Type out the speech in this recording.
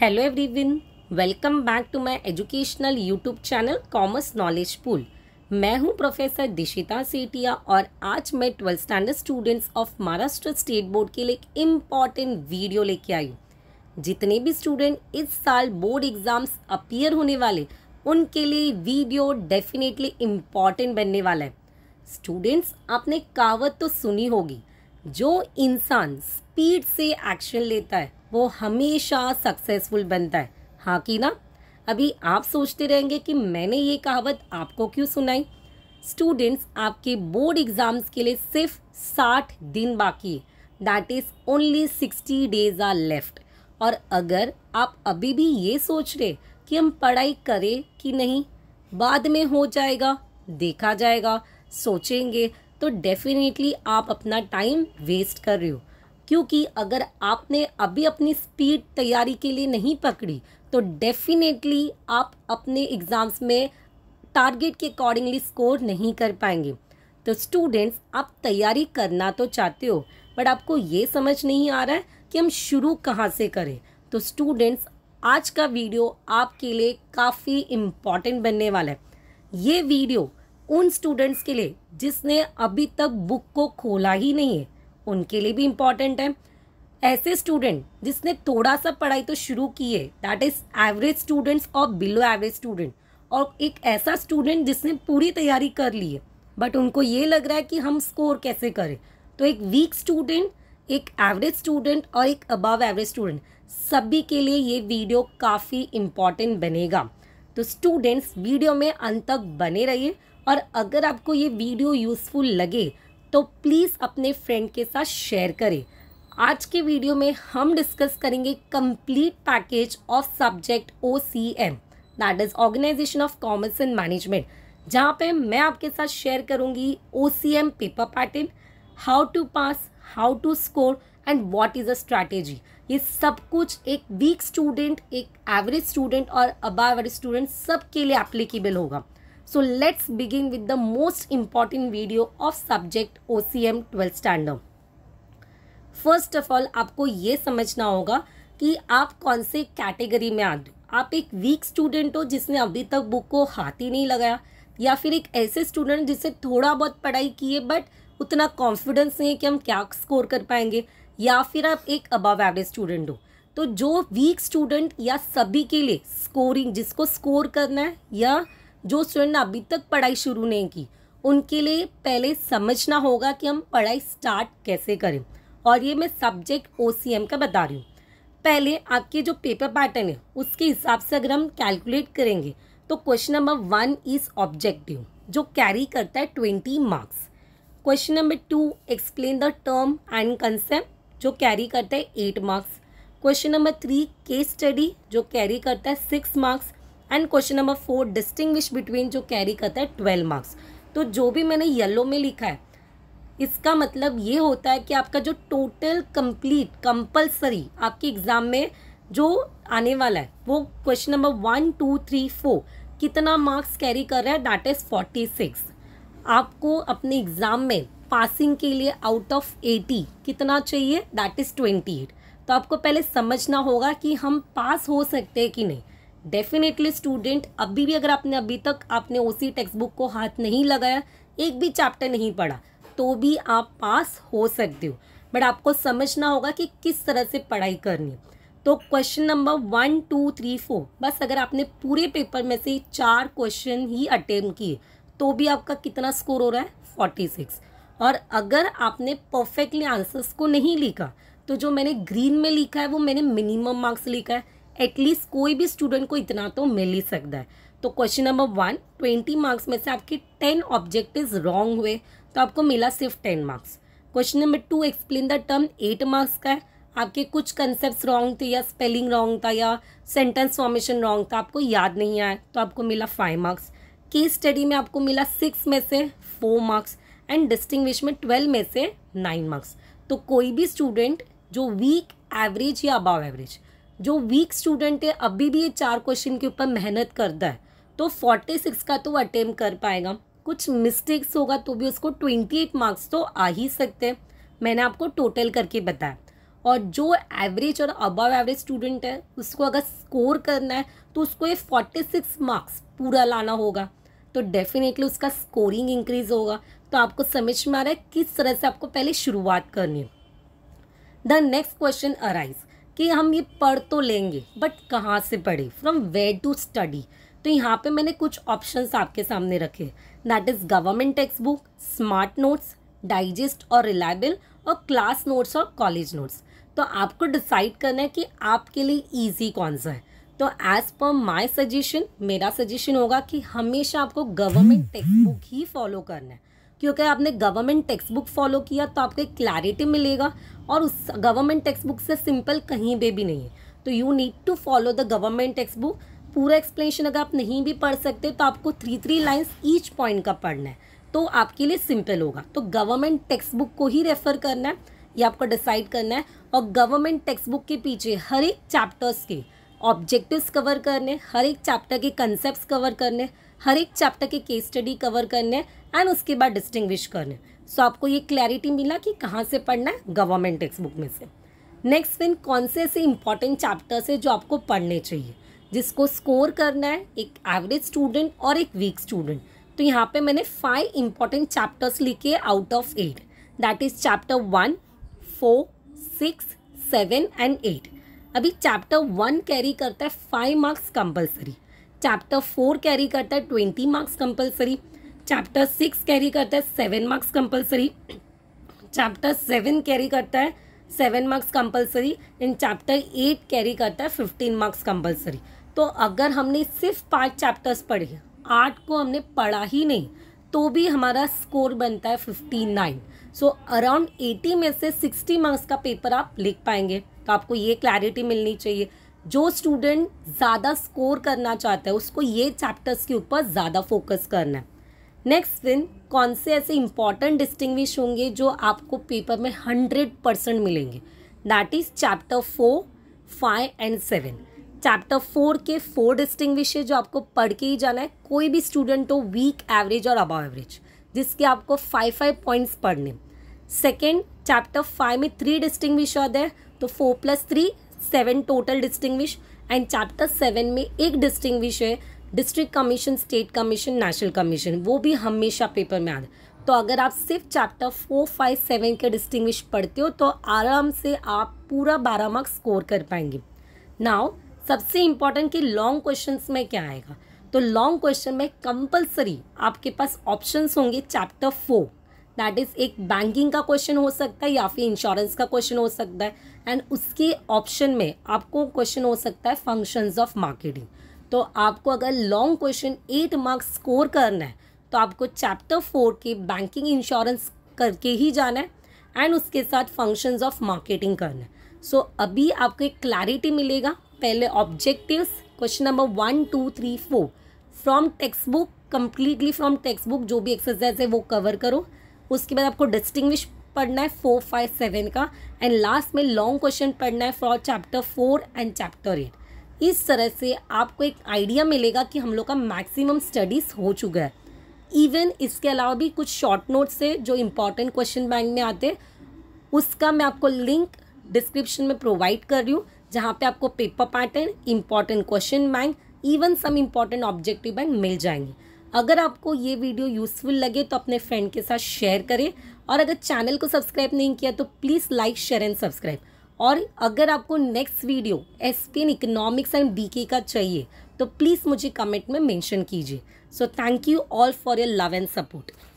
hello everyone welcome back to my educational YouTube channel commerce knowledge pool मैं हूं professor Dishita Setia और आज मैं twelfth standard students of Maharashtra state board के लिए एक इम्पॉर्टेंट वीडियो लेके आई हूँ जितने भी स्टूडेंट इस साल बोर्ड एग्जाम्स अपियर होने वाले उनके लिए वीडियो डेफिनेटली इम्पॉर्टेंट बनने वाला है स्टूडेंट्स आपने कहावत तो सुनी होगी जो इंसान स्पीड से एक्शन लेता है वो हमेशा सक्सेसफुल बनता है हाँ कि ना अभी आप सोचते रहेंगे कि मैंने ये कहावत आपको क्यों सुनाई स्टूडेंट्स आपके बोर्ड एग्ज़ाम्स के लिए सिर्फ साठ दिन बाकी है that is only sixty days are left और अगर आप अभी भी ये सोच रहे कि हम पढ़ाई करें कि नहीं बाद में हो जाएगा देखा जाएगा सोचेंगे तो डेफिनेटली आप अपना टाइम वेस्ट कर रहे हो क्योंकि अगर आपने अभी अपनी स्पीड तैयारी के लिए नहीं पकड़ी तो डेफिनेटली आप अपने एग्ज़ाम्स में टारगेट के अकॉर्डिंगली स्कोर नहीं कर पाएंगे तो स्टूडेंट्स आप तैयारी करना तो चाहते हो बट आपको ये समझ नहीं आ रहा है कि हम शुरू कहाँ से करें तो स्टूडेंट्स आज का वीडियो आपके लिए काफ़ी इम्पॉर्टेंट बनने वाला है ये वीडियो उन स्टूडेंट्स के लिए जिसने अभी तक बुक को खोला ही नहीं है उनके लिए भी इम्पॉर्टेंट है ऐसे स्टूडेंट जिसने थोड़ा सा पढ़ाई तो शुरू की है दैट इज एवरेज स्टूडेंट्स और बिलो एवरेज स्टूडेंट और एक ऐसा स्टूडेंट जिसने पूरी तैयारी कर ली है बट उनको ये लग रहा है कि हम स्कोर कैसे करें तो एक वीक स्टूडेंट एक एवरेज स्टूडेंट और एक अबव एवरेज स्टूडेंट सभी के लिए ये वीडियो काफ़ी इम्पॉर्टेंट बनेगा तो स्टूडेंट्स वीडियो में अंत तक बने रहिए और अगर आपको ये वीडियो यूज़फुल लगे तो प्लीज़ अपने फ्रेंड के साथ शेयर करें आज के वीडियो में हम डिस्कस करेंगे complete package of subject O C M that is organisation of commerce and management जहाँ पे मैं आपके साथ शेयर करूँगी O C M paper pattern how to pass how to score and what is a strategy ये सब कुछ एक वीक स्टूडेंट एक एवरेज स्टूडेंट और अबाव एवरेज स्टूडेंट सब के लिए एप्लीकेबल होगा so let's begin with the most the video of subject O C M twelfth standard first of all आपको ये समझना होगा कि आप कौन से कैटेगरी में आते हो आप एक वीक स्टूडेंट हो जिसने अभी तक बुक को हाथ ही नहीं लगाया या फिर एक ऐसे स्टूडेंट जिसने थोड़ा बहुत पढ़ाई की है बट उतना कॉन्फिडेंस नहीं है कि हम क्या स्कोर कर पाएंगे या फिर आप एक अबव एवरेज स्टूडेंट हो तो जो वीक स्टूडेंट या सभी के लिए स्कोरिंग जिसको स्कोर करना है या जो स्टूडेंट अभी तक पढ़ाई शुरू नहीं की उनके लिए पहले समझना होगा कि हम पढ़ाई स्टार्ट कैसे करें और ये मैं सब्जेक्ट ओ का बता रही हूँ पहले आपके जो पेपर पैटर्न है उसके हिसाब से अगर हम कैलकुलेट करेंगे तो question number one is objective जो कैरी करता है twenty marks question number two explain the term and concept जो कैरी करता है eight marks question number three case study जो कैरी करता है six marks and question number four distinguish between जो कैरी करता है ट्वेल्व मार्क्स तो जो भी मैंने येलो में लिखा है इसका मतलब ये होता है कि आपका जो टोटल कंप्लीट कंपलसरी आपके एग्ज़ाम में जो आने वाला है वो question number one two three four कितना मार्क्स कैरी कर रहा है दैट इज़ फोर्टी सिक्स आपको अपने एग्ज़ाम में पासिंग के लिए आउट ऑफ एटी कितना चाहिए दैट इज़ ट्वेंटी एट तो आपको पहले समझना होगा कि हम पास हो सकते हैं कि नहीं डेफिनेटली स्टूडेंट अभी भी अगर आपने अभी तक आपने ओसी टेक्स्ट बुक को हाथ नहीं लगाया एक भी चैप्टर नहीं पढ़ा तो भी आप पास हो सकते हो बट आपको समझना होगा कि किस तरह से पढ़ाई करनी है तो question number one two three four बस अगर आपने पूरे पेपर में से चार क्वेश्चन ही अटेम्प किए तो भी आपका कितना स्कोर हो रहा है फोर्टी सिक्स और अगर आपने परफेक्टली आंसर्स को नहीं लिखा तो जो मैंने ग्रीन में लिखा है वो मैंने मिनिमम मार्क्स लिखा है एटलीस्ट कोई भी स्टूडेंट को इतना तो मिल ही सकता है तो question number one twenty marks में से आपके टेन ऑब्जेक्टिव रॉन्ग हुए तो आपको मिला सिर्फ ten marks question number two explain the term eight marks का है आपके कुछ कंसेप्ट रॉन्ग थे या स्पेलिंग रॉन्ग था या सेंटेंस फॉर्मेशन रॉन्ग था आपको याद नहीं आया तो आपको मिला फाइव मार्क्स केस स्टडी में आपको मिला सिक्स में से फोर मार्क्स एंड डिस्टिंग्विश में ट्वेल्व में से नाइन मार्क्स तो कोई भी स्टूडेंट जो वीक एवरेज या अबाव एवरेज जो वीक स्टूडेंट है अभी भी ये चार क्वेश्चन के ऊपर मेहनत करता है तो फोर्टी सिक्स का तो अटेम कर पाएगा कुछ मिस्टेक्स होगा तो भी उसको ट्वेंटी एट मार्क्स तो आ ही सकते हैं मैंने आपको टोटल करके बताया और जो एवरेज और अबव एवरेज स्टूडेंट है उसको अगर स्कोर करना है तो उसको ये फोर्टी सिक्स मार्क्स पूरा लाना होगा तो डेफिनेटली उसका स्कोरिंग इंक्रीज होगा तो आपको समझ में आ रहा है किस तरह से आपको पहले शुरुआत करनी है द नेक्स्ट क्वेश्चन अराइज कि हम ये पढ़ तो लेंगे बट कहाँ से पढ़े फ्रॉम वेयर टू स्टडी तो यहाँ पे मैंने कुछ ऑप्शंस आपके सामने रखे that is government text book smart notes digest और रिलायबल और क्लास नोट्स और कॉलेज नोट्स तो आपको डिसाइड करना है कि आपके लिए ईजी कौन सा है तो एज़ पर माई सजेशन मेरा सजेशन होगा कि हमेशा आपको गवर्नमेंट टेक्स्ट बुक ही फॉलो करना है क्योंकि आपने गवर्नमेंट टेक्स्ट बुक फॉलो किया तो आपको एक क्लैरिटी मिलेगा और उस गवर्नमेंट टेक्स्ट बुक से सिंपल कहीं पर भी नहीं है तो you need to follow the government text book पूरा एक्सप्लेनेशन अगर आप नहीं भी पढ़ सकते तो आपको three three lines each point का पढ़ना है तो आपके लिए सिंपल होगा तो गवर्नमेंट टेक्स्ट बुक को ही रेफ़र करना है ये आपको डिसाइड करना है और गवर्नमेंट टेक्स्ट बुक के पीछे हर एक चैप्टर्स के ऑब्जेक्टिव्स कवर करने हर एक चैप्टर के कंसेप्ट कवर करने हर एक चैप्टर के केस स्टडी कवर करने एंड उसके बाद डिस्टिंग्विश करने सो so, आपको ये क्लैरिटी मिला कि कहाँ से पढ़ना है गवर्नमेंट टेक्स्ट बुक में से नेक्स्ट दिन कौन से ऐसे इंपॉर्टेंट चैप्टर्स है जो आपको पढ़ने चाहिए जिसको स्कोर करना है एक एवरेज स्टूडेंट और एक वीक स्टूडेंट तो यहाँ पे मैंने फाइव इंपॉर्टेंट चैप्टर्स लिखे out of eight that is chapter one four six seven and eight अभी चैप्टर वन कैरी करता है five marks compulsory chapter four carry करता है twenty marks compulsory chapter six carry करता है seven marks compulsory chapter seven carry करता है seven marks compulsory and chapter eight carry करता है फिफ्टीन मार्क्स कंपलसरी तो अगर हमने सिर्फ पाँच चैप्टर्स पढ़े आठ को हमने पढ़ा ही नहीं तो भी हमारा स्कोर बनता है fifty nine so around eighty में से सिक्सटी मार्क्स का पेपर आप लिख पाएंगे तो आपको ये क्लैरिटी मिलनी चाहिए जो स्टूडेंट ज़्यादा स्कोर करना चाहता है उसको ये चैप्टर्स के ऊपर ज़्यादा फोकस करना है नेक्स्ट दिन कौन से ऐसे इंपॉर्टेंट डिस्टिंग्विश होंगे जो आपको पेपर में हंड्रेड परसेंट मिलेंगे that is chapter four five and seven chapter four के फोर डिस्टिंग्विश है जो आपको पढ़ के ही जाना है कोई भी स्टूडेंट हो वीक एवरेज और अबाव एवरेज जिसके आपको फाइव फाइव पॉइंट्स पढ़ने सेकेंड चैप्टर फाइव में थ्री डिस्टिंग्विश आते हैं तो four plus three seven total distinguish and chapter seven में एक डिस्टिंग्विश है district commission state commission national commission वो भी हमेशा पेपर में आता तो अगर आप सिर्फ चैप्टर फोर फाइव सेवन के डिस्टिंग्विश पढ़ते हो तो आराम से आप पूरा बारह मार्क्स स्कोर कर पाएंगे नाउ सबसे इम्पॉर्टेंट कि लॉन्ग क्वेश्चन में क्या आएगा तो लॉन्ग क्वेश्चन में कंपलसरी आपके पास ऑप्शंस होंगे चैप्टर फोर दैट इज़ एक बैंकिंग का क्वेश्चन हो सकता है या फिर इंश्योरेंस का क्वेश्चन हो सकता है एंड उसके ऑप्शन में आपको क्वेश्चन हो सकता है फंक्शंस ऑफ मार्केटिंग तो आपको अगर long question eight marks score करना है तो आपको चैप्टर फोर के बैंकिंग इंश्योरेंस करके ही जाना है एंड उसके साथ फंक्शंस ऑफ मार्केटिंग करना है सो so, अभी आपको एक क्लैरिटी मिलेगा पहले objectives question number one two three four from text book completely from text book जो भी एक्सरसाइज है वो कवर करो उसके बाद आपको डिस्टिंग्विश पढ़ना है फोर फाइव सेवन का एंड लास्ट में लॉन्ग क्वेश्चन पढ़ना है for chapter four and chapter eight इस तरह से आपको एक आइडिया मिलेगा कि हम लोग का मैक्सिमम स्टडीज़ हो चुका है इवन इसके अलावा भी कुछ शॉर्ट नोट्स है जो इंपॉर्टेंट क्वेश्चन बैंक में आते उसका मैं आपको लिंक डिस्क्रिप्शन में प्रोवाइड कर रही हूँ जहाँ पे आपको paper pattern important question bank even some important objective bank मिल जाएंगे अगर आपको ये वीडियो यूज़फुल लगे तो अपने फ्रेंड के साथ शेयर करें और अगर चैनल को सब्सक्राइब नहीं किया तो please like share and subscribe और अगर आपको next video S P N economics and B K का चाहिए तो प्लीज़ मुझे कमेंट में मेंशन कीजिए so thank you all for your love and support